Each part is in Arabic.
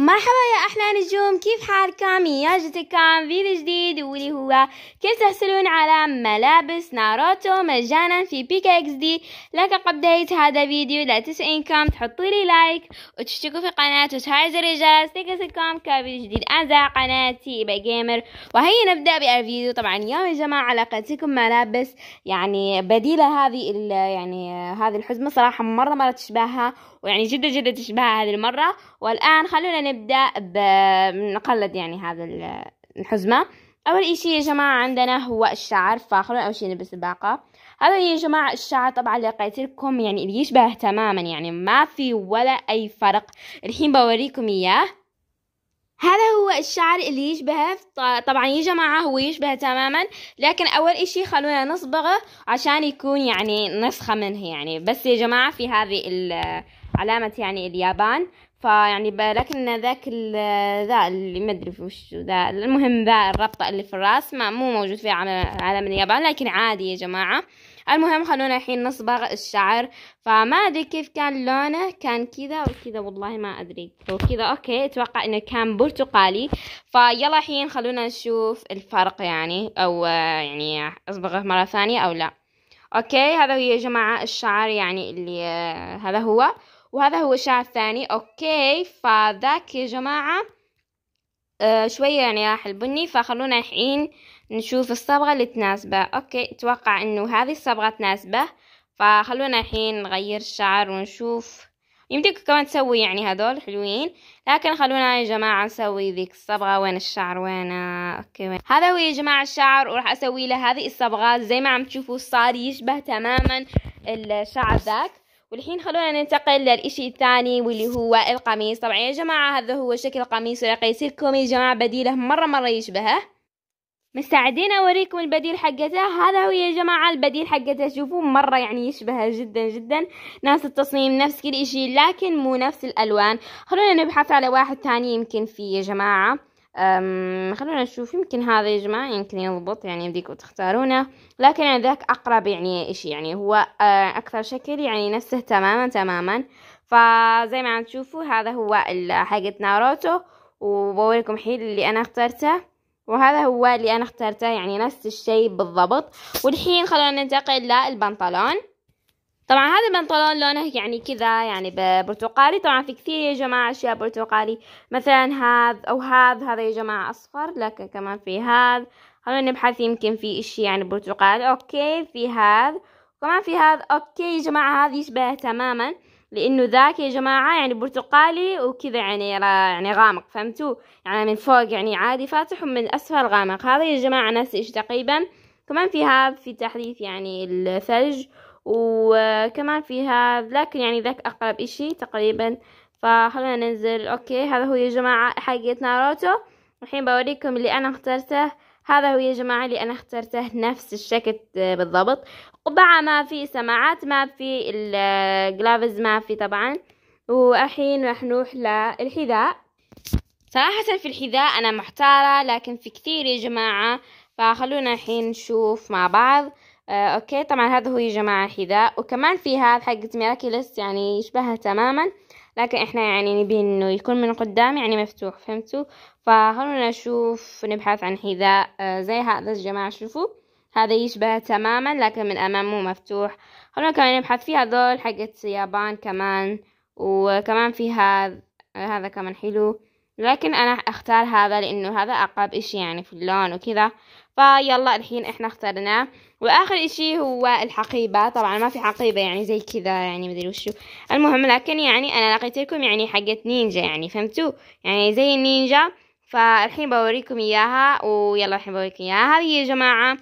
مرحبا يا أحلى نجوم كيف حالكم يا جتكم فيديو جديد واللي هو كيف تحصلون على ملابس ناروتو مجانا في بيكا اكس دي لك قبديت هذا الفيديو لا تنسوا انكم تحطوا لي لايك وتشتركوا في قناة وتفعلوا زر الجرس ليصلكم كفيديو جديد أعزائي قناتي إبا جيمر وهيا نبدأ بالفيديو طبعا اليوم يا جماعة علاقتكم ملابس يعني بديلة هذه يعني هذه الحزمة صراحة مرة مرة تشبهها ويعني جدا جدا تشبهها هذه المرة والآن خلونا نبدأ بنقلد يعني هذا الحزمة أول إشي يا جماعة عندنا هو الشعر فخلونا أول شي نلبس الباقة هذا يا جماعة الشعر طبعا لقيت لكم يعني اللي يشبه تماما يعني ما في ولا أي فرق الحين بوريكم إياه هذا هو الشعر اللي يشبهه طبعا يا جماعة هو يشبه تماما لكن أول إشي خلونا نصبغه عشان يكون يعني نسخة منه يعني بس يا جماعة في هذه علامة يعني اليابان فيعني لكن ذاك ال ذا اللي ما ادري وش ذا المهم ذا الربطة اللي في الراس ما مو موجود فيه علامة اليابان لكن عادي يا جماعة المهم خلونا الحين نصبغ الشعر فما ادري كيف كان لونه كان كذا وكذا والله ما ادري هو كذا اوكي اتوقع انه كان برتقالي فيلا الحين خلونا نشوف الفرق يعني او يعني اصبغه مرة ثانية او لا اوكي هذا هو يا جماعة الشعر يعني اللي هذا هو وهذا هو الشعر الثاني اوكي فذاك يا جماعة آه شوية يعني راح البني فخلونا الحين نشوف الصبغة اللي تناسبه اوكي اتوقع انه هذه الصبغة تناسبه فخلونا الحين نغير الشعر ونشوف يمديكم كمان تسوي يعني هذول حلوين لكن خلونا يا جماعة نسوي ذيك الصبغة وين الشعر وين اوكي وين هذا هو يا جماعة الشعر وراح اسوي له هذه الصبغة زي ما عم تشوفوا صار يشبه تماما الشعر ذاك والحين خلونا ننتقل للإشي الثاني واللي هو القميص طبعا يا جماعة هذا هو شكل قميص رقيس لكم يا جماعة بديله مرة مرة يشبهه مستعدين اوريكم البديل حقته هذا هو يا جماعه البديل حقته شوفوا مره يعني يشبهه جدا جدا نفس التصميم نفس كل اشي لكن مو نفس الالوان خلونا نبحث على واحد ثاني يمكن فيه يا جماعه خلونا نشوف يمكن هذا يا جماعة يمكن يضبط يعني يمديكم تختارونه لكن يعني ذاك أقرب يعني إشي يعني هو أه، أكثر شكل يعني نفسه تماما تماما فزي ما عم تشوفوا هذا هو حقة ناروتو وبوريكم الحين اللي أنا اخترته وهذا هو اللي أنا اخترته يعني نفس الشي بالضبط والحين خلونا ننتقل للبنطلون طبعا هذا البنطلون لونه يعني كذا يعني برتقالي طبعا في كثير يا جماعة أشياء برتقالي مثلا هذا أو هذا هذا يا جماعة أصفر لكن كمان في هذا خلونا نبحث يمكن في إشي يعني برتقالي أوكي في هذا كمان في هذا أوكي يا جماعة هذا يشبه تماما لانه ذاك يا جماعه يعني برتقالي وكذا يعني يعني غامق فهمتوا يعني من فوق يعني عادي فاتح ومن اسفل غامق هذا يا جماعه نفس الشيء تقريبا كمان في هذا في تحديث يعني الثلج وكمان فيها لكن يعني ذاك اقرب اشي تقريبا فخلونا ننزل اوكي هذا هو يا جماعة حقة ناروتو الحين بوريكم اللي انا اخترته هذا هو يا جماعة اللي انا اخترته نفس الشكل بالضبط قبعة ما في سماعات ما في الجلافز ما في طبعا والحين راح نروح للحذاء صراحة في الحذاء انا محتارة لكن في كثير يا جماعة فخلونا الحين نشوف مع بعض آه، اوكي طبعا هذا هو يا جماعة حذاء وكمان في هذا حق ميراكيلس يعني يشبهها تماما لكن احنا يعني نبي انه يكون من قدام يعني مفتوح فهمتوا فخلونا نشوف نبحث عن حذاء آه، زي هذا يا جماعة شوفوا هذا يشبه تماما لكن من امامه مفتوح خلونا كمان نبحث في هذول حقت اليابان كمان وكمان في هذا هذا كمان حلو لكن انا اختار هذا لانه هذا اقرب اشي يعني في اللون وكذا فيلا الحين احنا اخترناه واخر اشي هو الحقيبة طبعا ما في حقيبة يعني زي كذا يعني مدري وشو المهم لكن يعني انا لقيت لكم يعني حقت نينجا يعني فهمتوا يعني زي النينجا فالحين بوريكم اياها ويلا الحين بوريكم اياها هذه يا جماعة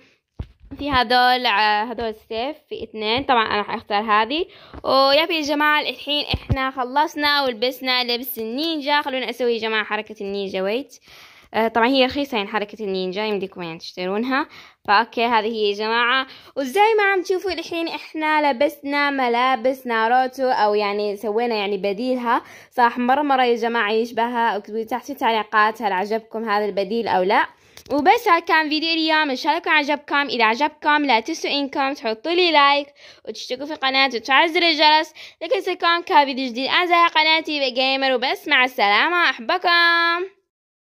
في هذول آه، هذول السيف في اثنين طبعا انا راح اختار هذه ويبي يا جماعة الحين احنا خلصنا ولبسنا لبس النينجا خلونا اسوي يا جماعة حركة النينجا ويت آه، طبعا هي رخيصة يعني حركة النينجا يمديكم يعني تشترونها فأوكي هذه هي يا جماعة وزي ما عم تشوفوا الحين احنا لبسنا ملابس ناروتو او يعني سوينا يعني بديلها صح مرة مرة يا جماعة يشبهها اكتبوا تحت في التعليقات هل عجبكم هذا البديل او لا وبس هذا كان فيديو اليوم ان شاء الله يكون عجبكم اذا عجبكم لا تنسوا انكم تحطوا لي لايك وتشتركوا في القناة وتفعلوا زر الجرس لكي يصلكم كفيديو جديد على قناتي بجيمر وبس مع السلامة احبكم